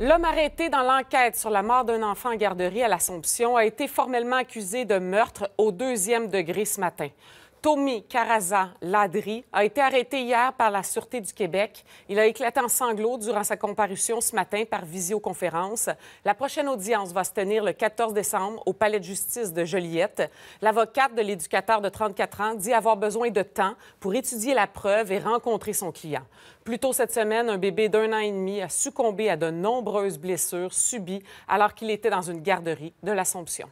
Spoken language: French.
L'homme arrêté dans l'enquête sur la mort d'un enfant en garderie à l'Assomption a été formellement accusé de meurtre au deuxième degré ce matin. Tommy Caraza Ladri a été arrêté hier par la Sûreté du Québec. Il a éclaté en sanglots durant sa comparution ce matin par visioconférence. La prochaine audience va se tenir le 14 décembre au Palais de justice de Joliette. L'avocate de l'éducateur de 34 ans dit avoir besoin de temps pour étudier la preuve et rencontrer son client. Plus tôt cette semaine, un bébé d'un an et demi a succombé à de nombreuses blessures subies alors qu'il était dans une garderie de l'Assomption.